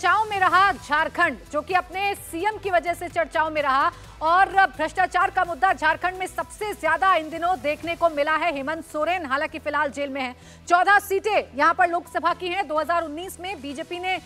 चर्चाओं में रहा झारखंड जो कि अपने सीएम की वजह से चर्चाओं में रहा और भ्रष्टाचार का मुद्दा झारखंड में सबसे ज्यादा इन दिनों देखने को मिला है हेमंत सोरेन हालांकि फिलहाल जेल में है चौदह सीटें यहां पर लोकसभा की हैं 2019 में बीजेपी ने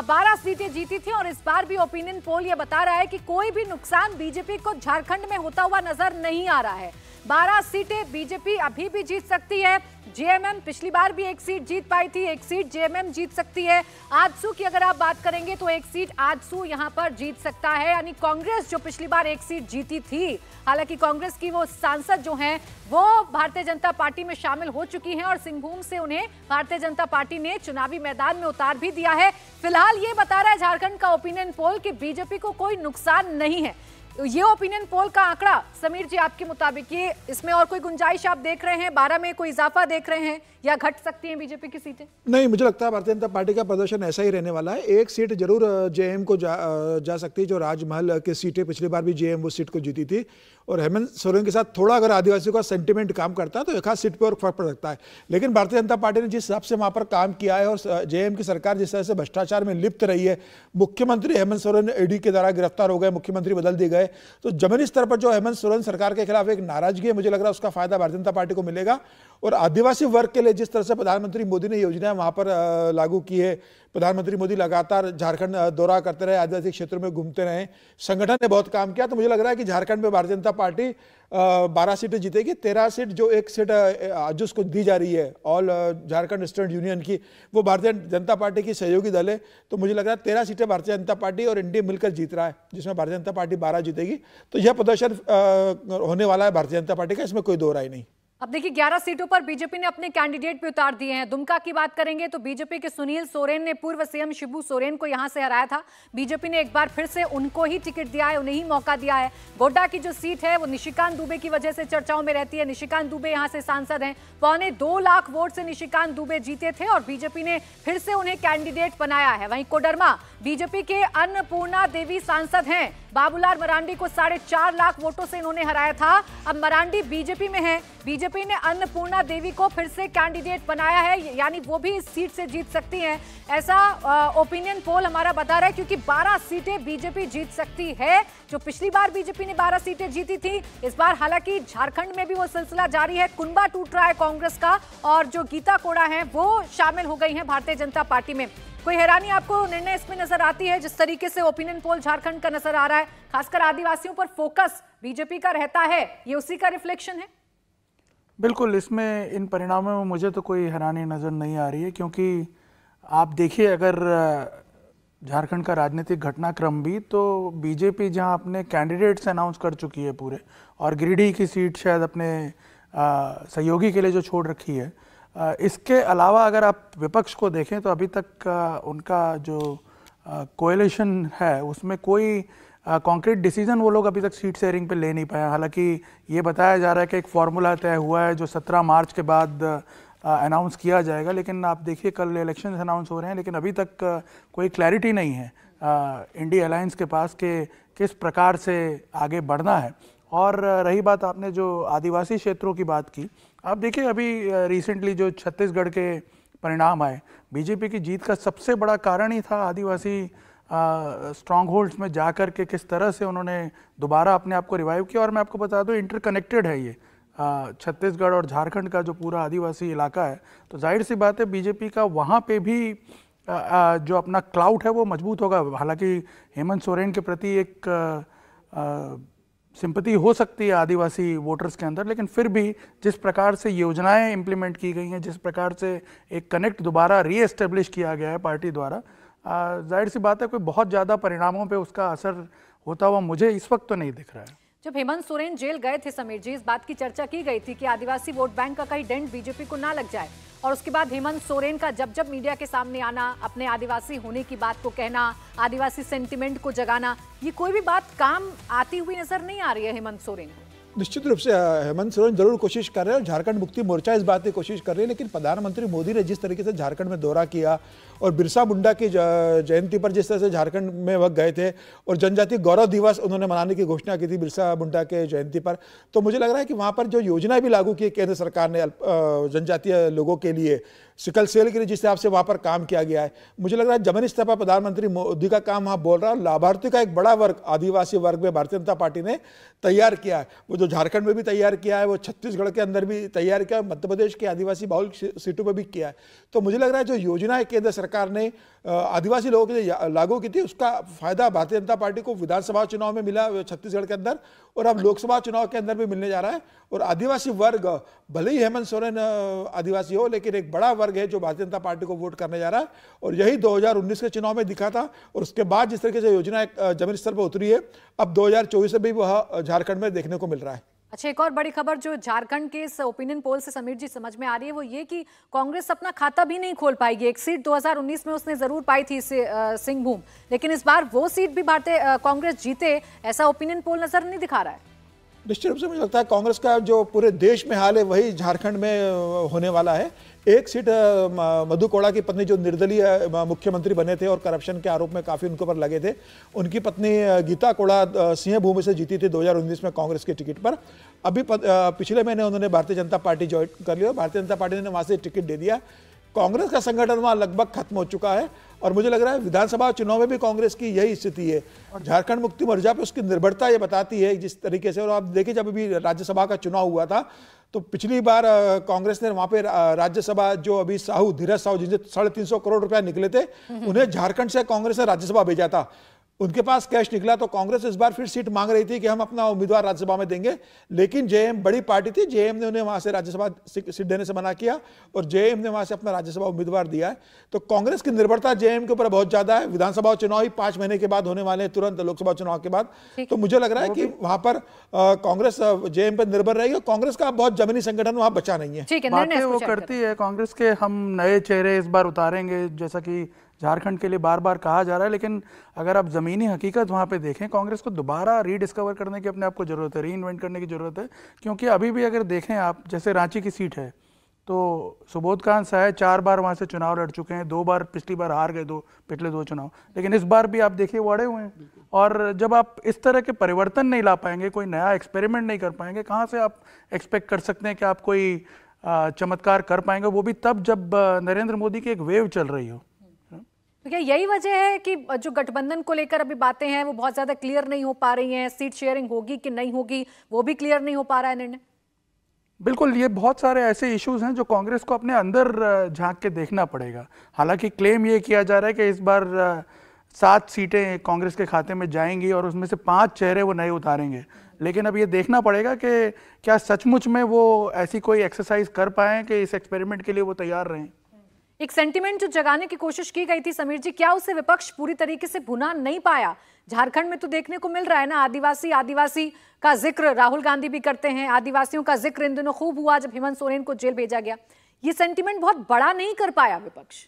बारह सीटें जीती थी और इस बार भी ओपिनियन पोल ये बता रहा है कि कोई भी नुकसान बीजेपी को झारखंड में होता हुआ नजर नहीं आ रहा है बारह सीटें बीजेपी अभी भी जीत सकती है जेएमएम पिछली बार भी एक सीट जीत पाई थी एक सीट जेएमएम जीत सकती है आजसू की अगर आप बात करेंगे तो एक सीट आजसू यहां पर जीत सकता है यानी कांग्रेस जो पिछली बार एक सीट जीती थी हालांकि कांग्रेस की वो सांसद जो हैं वो भारतीय जनता पार्टी में शामिल हो चुकी हैं और सिंहभूम से उन्हें भारतीय जनता पार्टी ने चुनावी मैदान में उतार भी दिया है फिलहाल फिलहाल ये बता रहा है झारखंड का ओपिनियन पोल कि बीजेपी को कोई नुकसान नहीं है ये ओपिनियन पोल का आंकड़ा समीर जी आपके मुताबिक ये इसमें और कोई गुंजाइश आप देख रहे हैं बारह में कोई इजाफा देख रहे हैं या घट सकती हैं बीजेपी की सीटें नहीं मुझे लगता है भारतीय जनता पार्टी का प्रदर्शन ऐसा ही रहने वाला है एक सीट जरूर जेएम को जा, जा सकती है जो राजमहल की सीटें पिछली बार भी जेएम वो सीट को जीती थी और हेमंत सोरेन के साथ थोड़ा अगर आदिवासियों का सेंटिमेंट काम करता है तो एक सीट पर और फर्क पड़ सकता है लेकिन भारतीय जनता पार्टी ने जिस हिसाब से वहाँ पर काम किया है और जेएम की सरकार जिस तरह से भ्रष्टाचार में लिप्त रही है मुख्यमंत्री हेमंत सोरेन ईडी के द्वारा गिरफ्तार हो गए मुख्यमंत्री बदल दिए गए गए तो जमीनी स्तर पर जो हेमंत सोरेन सरकार के खिलाफ एक नाराजगी है मुझे लग रहा है उसका फायदा भारतीय जनता पार्टी को मिलेगा और आदिवासी वर्ग के लिए जिस तरह से प्रधानमंत्री मोदी ने योजनाएं वहां पर लागू की है प्रधानमंत्री मोदी लगातार झारखंड दौरा करते रहे आदिवासी क्षेत्रों में घूमते रहे संगठन ने बहुत काम किया तो मुझे लग रहा है कि झारखंड में भारतीय जनता पार्टी बारह सीटें जीतेगी तेरह सीट जो एक सीट जो उसको दी जा रही है ऑल झारखंड स्टूडेंट यूनियन की वो भारतीय जनता पार्टी की सहयोगी दल है तो मुझे लग रहा है तेरह सीटें भारतीय जनता पार्टी और एनडीए मिलकर जीत रहा है जिसमें भारतीय जनता पार्टी बारह जीतेगी तो यह प्रदर्शन होने वाला है भारतीय जनता पार्टी का इसमें कोई दो राय नहीं अब देखिए 11 सीटों पर बीजेपी ने अपने कैंडिडेट भी उतार दिए हैं दुमका की बात करेंगे तो बीजेपी के सुनील सोरेन ने पूर्व सीएम शिबू सोरेन को यहां से हराया था बीजेपी ने एक बार फिर से उनको ही टिकट दिया है उन्हें ही मौका दिया है गोड्डा की जो सीट है वो निशिकांत दुबे की वजह से चर्चाओं में रहती है निशिकांत दुबे यहाँ से सांसद हैं पौने दो लाख वोट से निशिकांत दुबे जीते थे और बीजेपी ने फिर से उन्हें कैंडिडेट बनाया है वहीं कोडरमा बीजेपी के अन्नपूर्णा देवी सांसद हैं बाबूलाल मरांडी को साढ़े चार लाख वोटों से इन्होंने हराया था अब मरांडी बीजेपी में है बीजेपी ने अन्नपूर्णा देवी को फिर से कैंडिडेट बनाया है यानी वो भी इस सीट से जीत सकती हैं ऐसा ओपिनियन पोल हमारा बता रहा है क्योंकि 12 सीटें बीजेपी जीत सकती है जो पिछली बार बीजेपी ने 12 सीटें जीती थी इस बार हालांकि झारखंड में भी वो सिलसिला जारी है कुंबा टूट रहा है कांग्रेस का और जो गीता कोड़ा है वो शामिल हो गई है भारतीय जनता पार्टी में कोई हैरानी आपको निर्णय इसमें नजर आती है जिस तरीके से ओपिनियन पोल झारखंड का नजर आ रहा है खासकर आदिवासियों पर फोकस बीजेपी का रहता है ये उसी का रिफ्लेक्शन है बिल्कुल इसमें इन परिणामों में मुझे तो कोई हैरानी नज़र नहीं आ रही है क्योंकि आप देखिए अगर झारखंड का राजनीतिक घटनाक्रम भी तो बीजेपी जहां अपने कैंडिडेट्स अनाउंस कर चुकी है पूरे और गिरिडीह की सीट शायद अपने सहयोगी के लिए जो छोड़ रखी है इसके अलावा अगर आप विपक्ष को देखें तो अभी तक उनका जो कोएलेशन है उसमें कोई कॉन्क्रीट डिसीजन वो लोग अभी तक सीट शेयरिंग पे ले नहीं पाए हालांकि ये बताया जा रहा है कि एक फार्मूला तय हुआ है जो 17 मार्च के बाद अनाउंस किया जाएगा लेकिन आप देखिए कल इलेक्शन अनाउंस हो रहे हैं लेकिन अभी तक कोई क्लैरिटी नहीं है इंडिया अलायंस के पास कि किस प्रकार से आगे बढ़ना है और रही बात आपने जो आदिवासी क्षेत्रों की बात की आप देखिए अभी रिसेंटली जो छत्तीसगढ़ के परिणाम आए बीजेपी की जीत का सबसे बड़ा कारण ही था आदिवासी स्ट्रॉन्ग होल्ड्स में जा कर के किस तरह से उन्होंने दोबारा अपने आप को रिवाइव किया और मैं आपको बता दूँ इंटरकनेक्टेड है ये छत्तीसगढ़ और झारखंड का जो पूरा आदिवासी इलाका है तो जाहिर सी बात है बीजेपी का वहाँ पे भी आ, आ, जो अपना क्लाउड है वो मजबूत होगा हालांकि हेमंत सोरेन के प्रति एक आ, सिंपति हो सकती है आदिवासी वोटर्स के अंदर लेकिन फिर भी जिस प्रकार से योजनाएं इम्प्लीमेंट की गई हैं जिस प्रकार से एक कनेक्ट दोबारा रीएस्टेब्लिश किया गया है पार्टी द्वारा जाहिर सी बात है कोई बहुत ज़्यादा परिणामों पे उसका असर होता हुआ मुझे इस वक्त तो नहीं दिख रहा है जब हेमंत सोरेन जेल गए थे समीर जी इस बात की चर्चा की गई थी कि आदिवासी वोट बैंक का कहीं डेंट बीजेपी को ना लग जाए और उसके बाद हेमंत सोरेन का जब जब मीडिया के सामने आना अपने आदिवासी होने की बात को कहना आदिवासी सेंटिमेंट को जगाना ये कोई भी बात काम आती हुई नजर नहीं आ रही है हेमंत सोरेन को निश्चित रूप से हेमंत सोरेन जरूर कोशिश कर रहे हैं और झारखंड मुक्ति मोर्चा इस बात की कोशिश कर रही है लेकिन प्रधानमंत्री मोदी ने जिस तरीके से झारखंड में दौरा किया और बिरसा मुंडा की जयंती पर जिस तरह से झारखंड में वह गए थे और जनजातीय गौरव दिवस उन्होंने मनाने की घोषणा की थी बिरसा मुंडा के जयंती पर तो मुझे लग रहा है कि वहाँ पर जो योजना भी लागू की केंद्र सरकार ने जनजातीय लोगों के लिए सिकल सेल के लिए जिस हिसाब से वहाँ पर काम किया गया है मुझे लग रहा है जमन स्तर पर प्रधानमंत्री मोदी का काम वहाँ बोल रहा है लाभार्थी का एक बड़ा वर्ग आदिवासी वर्ग में भारतीय जनता पार्टी ने तैयार किया है वो जो झारखंड में भी तैयार किया है वो छत्तीसगढ़ के अंदर भी तैयार किया है मध्य प्रदेश के आदिवासी बाहुल सीटों पर भी किया है तो मुझे लग रहा है जो योजनाएं केंद्र सरकार ने आदिवासी लोगों के लिए लागू की थी उसका फायदा भारतीय जनता पार्टी को विधानसभा चुनाव में मिला छत्तीसगढ़ के अंदर और अब लोकसभा चुनाव के अंदर भी मिलने जा रहा है और आदिवासी वर्ग भले ही हेमंत सोरेन आदिवासी हो लेकिन एक बड़ा वर्ग है जो भारतीय जनता पार्टी को वोट करने जा रहा है और यही 2019 के चुनाव में दिखा था और उसके बाद जिस तरीके से योजना जमीन स्तर पर उतरी है अब 2024 से भी वह झारखंड में देखने को मिल रहा है अच्छा एक और बड़ी खबर जो झारखंड के इस ओपिनियन पोल से समीर जी समझ में आ रही है वो ये कि कांग्रेस अपना खाता भी नहीं खोल पाएगी एक सीट 2019 में उसने जरूर पाई थी सिंहभूम लेकिन इस बार वो सीट भी भारतीय कांग्रेस जीते ऐसा ओपिनियन पोल नजर नहीं दिखा रहा है निश्चित रूप से मुझे लगता है कांग्रेस का जो पूरे देश में हाल है वही झारखंड में होने वाला है एक सीट मधु कोड़ा की पत्नी जो निर्दलीय मुख्यमंत्री बने थे और करप्शन के आरोप में काफ़ी उनके ऊपर लगे थे उनकी पत्नी गीता कोड़ा सिंहभूमि से जीती थी 2019 में कांग्रेस के टिकट पर अभी पिछले महीने उन्होंने भारतीय जनता पार्टी ज्वाइन कर लिया भारतीय जनता पार्टी ने वहाँ से टिकट दे दिया कांग्रेस का संगठन वहां लगभग खत्म हो चुका है और मुझे लग रहा है विधानसभा चुनाव में भी कांग्रेस की यही स्थिति है झारखंड मुक्ति मोर्चा पे उसकी निर्भरता ये बताती है जिस तरीके से और आप देखिए जब अभी राज्यसभा का चुनाव हुआ था तो पिछली बार कांग्रेस ने वहां पे राज्यसभा जो अभी साहू धीरज साहू जिनसे साढ़े तीन सौ करोड़ रुपया निकले थे हम्म, हम्म। उन्हें झारखंड से कांग्रेस ने राज्यसभा भेजा था उनके पास कैश निकला तो कांग्रेस इस बार फिर सीट मांग रही थी कि हम अपना उम्मीदवार राज्यसभा में देंगे लेकिन जेएम बड़ी पार्टी थी जेएम ने उन्हें वहां से राज्यसभा सीट देने से मना किया और जेएम ने वहां से अपना राज्यसभा उम्मीदवार दिया है तो कांग्रेस की निर्भरता जेएम के ऊपर बहुत ज्यादा है विधानसभा चुनाव ही पांच महीने के बाद होने वाले हैं तुरंत लोकसभा चुनाव के बाद तो मुझे लग रहा है कि वहां पर कांग्रेस जेएम पर निर्भर रहेगी और कांग्रेस का बहुत जमीनी संगठन वहां बचा नहीं है वो करती है कांग्रेस के हम नए चेहरे इस बार उतारेंगे जैसा की झारखंड के लिए बार बार कहा जा रहा है लेकिन अगर आप ज़मीनी हकीकत वहाँ पे देखें कांग्रेस को दोबारा रीडिस्कवर करने की अपने आप को ज़रूरत है री इन्वेंट करने की ज़रूरत है क्योंकि अभी भी अगर देखें आप जैसे रांची की सीट है तो सुबोध कांत साय चार बार वहाँ से चुनाव लड़ चुके हैं दो बार पिछली बार हार गए दो पिछले दो चुनाव लेकिन इस बार भी आप देखिए वो अड़े हुए हैं और जब आप इस तरह के परिवर्तन नहीं ला पाएंगे कोई नया एक्सपेरिमेंट नहीं कर पाएंगे कहाँ से आप एक्सपेक्ट कर सकते हैं कि आप कोई चमत्कार कर पाएंगे वो भी तब जब नरेंद्र मोदी की एक वेव चल रही हो या यही वजह है कि जो गठबंधन को लेकर अभी बातें हैं वो बहुत ज्यादा क्लियर नहीं हो पा रही हैं सीट शेयरिंग होगी कि नहीं होगी वो भी क्लियर नहीं हो पा रहा है निर्णय बिल्कुल ये बहुत सारे ऐसे इश्यूज हैं जो कांग्रेस को अपने अंदर झांक के देखना पड़ेगा हालांकि क्लेम ये किया जा रहा है कि इस बार सात सीटें कांग्रेस के खाते में जाएंगी और उसमें से पांच चेहरे वो नए उतारेंगे लेकिन अब ये देखना पड़ेगा कि क्या सचमुच में वो ऐसी कोई एक्सरसाइज कर पाएँ कि इस एक्सपेरिमेंट के लिए वो तैयार रहें एक सेंटिमेंट जो जगाने की कोशिश की गई थी समीर जी क्या उसे विपक्ष पूरी तरीके से भुना नहीं पाया झारखंड में तो देखने को मिल रहा है ना आदिवासी आदिवासी का जिक्र राहुल गांधी भी करते हैं आदिवासियों का जिक्र इन दिनों खूब हुआ जब हेमंत सोरेन को जेल भेजा गया ये सेंटिमेंट बहुत बड़ा नहीं कर पाया विपक्ष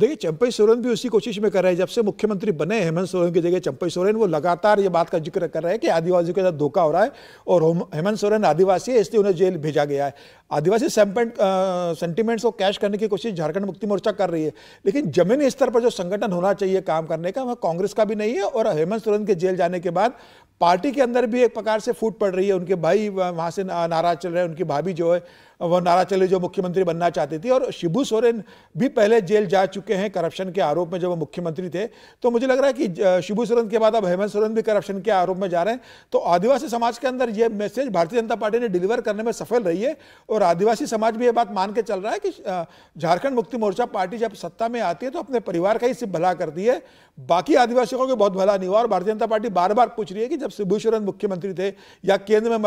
देखिए चंपई सोरेन भी उसी कोशिश में कर रहे हैं जब से मुख्यमंत्री बने हेमंत सोरेन की जगह चंपई सोरेन वो लगातार ये बात का जिक्र कर रहे हैं कि आदिवासियों के साथ धोखा हो रहा है और हेमंत सोरेन आदिवासी है इसलिए उन्हें जेल भेजा गया है आदिवासी सेंटिमेंट्स को कैश करने की कोशिश झारखंड मुक्ति मोर्चा कर रही है लेकिन जमीनी स्तर पर जो संगठन होना चाहिए काम करने का वह कांग्रेस का भी नहीं है और हेमंत सोरेन के जेल जाने के बाद पार्टी के अंदर भी एक प्रकार से फूट पड़ रही है उनके भाई वहाँ से नाराज चल रहे हैं उनकी भाभी जो है वह नारा चले जो मुख्यमंत्री बनना चाहती थी और शिबू सोरेन भी पहले जेल जा चुके हैं करप्शन के आरोप में जब वो मुख्यमंत्री थे तो मुझे लग रहा है कि शिबू सोरेन के बाद अब हेमंत सोरेन भी करप्शन के आरोप में जा रहे हैं तो आदिवासी समाज के अंदर यह मैसेज भारतीय जनता पार्टी ने डिलीवर करने में सफल रही है और आदिवासी समाज भी ये बात मान के चल रहा है कि झारखंड मुक्ति मोर्चा पार्टी जब सत्ता में आती है तो अपने परिवार का ही सिर्फ भला करती है बाकी आदिवासियों भी बहुत भला नहीं हुआ और भारतीय जनता पार्टी बार बार पूछ रही है कि जब शिभूश्वरन मुख्यमंत्री थे या केंद्र में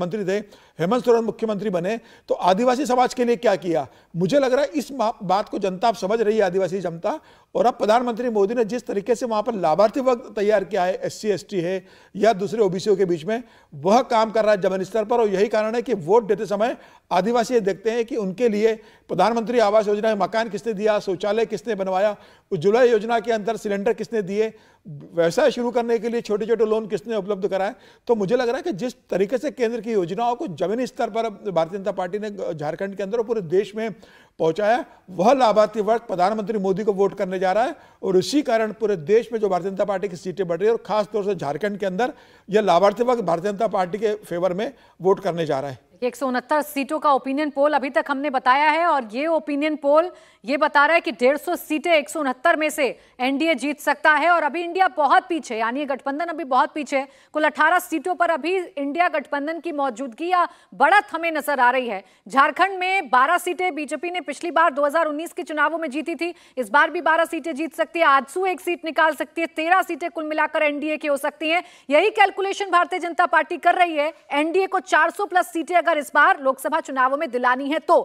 मंत्री थे हेमंत सोरेन मुख्यमंत्री बने तो आदिवासी समाज के लिए क्या किया मुझे लग रहा है इस बात को जनता आप समझ रही है आदिवासी जनता और अब प्रधानमंत्री मोदी ने जिस तरीके से वहां पर लाभार्थी वर्ग तैयार किया है एस सी है या दूसरे ओबीसीओ के बीच में वह काम कर रहा है जमीन स्तर पर और यही कारण है कि वोट देते समय आदिवासी देखते हैं कि उनके लिए प्रधानमंत्री आवास योजना मकान किसने दिया शौचालय किसने बनवाया उज्ज्वला योजना के अंदर सिलेंडर किसने दिए व्यवसाय शुरू करने के लिए छोटे छोटे लोन किसने उपलब्ध कराए तो मुझे लग रहा है कि जिस तरीके से केंद्र की योजनाओं को जमीनी स्तर पर भारतीय जनता पार्टी ने झारखंड के अंदर और पूरे देश में पहुंचाया वह लाभार्थी वर्ग प्रधानमंत्री मोदी को वोट करने जा रहा है और इसी कारण पूरे देश में जो भारतीय जनता पार्टी की सीटें बढ़ रही है और खासतौर से झारखंड के अंदर यह लाभार्थी वर्ग भारतीय जनता पार्टी के फेवर में वोट करने जा रहा है एक सीटों का ओपिनियन पोल अभी तक हमने बताया है और ये ओपिनियन पोल ये बता रहा है कि 150 सीटें एक में से एनडीए जीत सकता है और अभी इंडिया बहुत पीछे यानी गठबंधन अभी बहुत पीछे है कुल 18 सीटों पर अभी इंडिया गठबंधन की मौजूदगी या बढ़त हमें नजर आ रही है झारखंड में 12 सीटें बीजेपी ने पिछली बार 2019 के चुनावों में जीती थी इस बार भी 12 सीटें जीत सकती है आजसू एक सीट निकाल सकती है तेरह सीटें कुल मिलाकर एनडीए की हो सकती है यही कैलकुलेशन भारतीय जनता पार्टी कर रही है एनडीए को चार प्लस सीटें अगर इस बार लोकसभा चुनावों में दिलानी है तो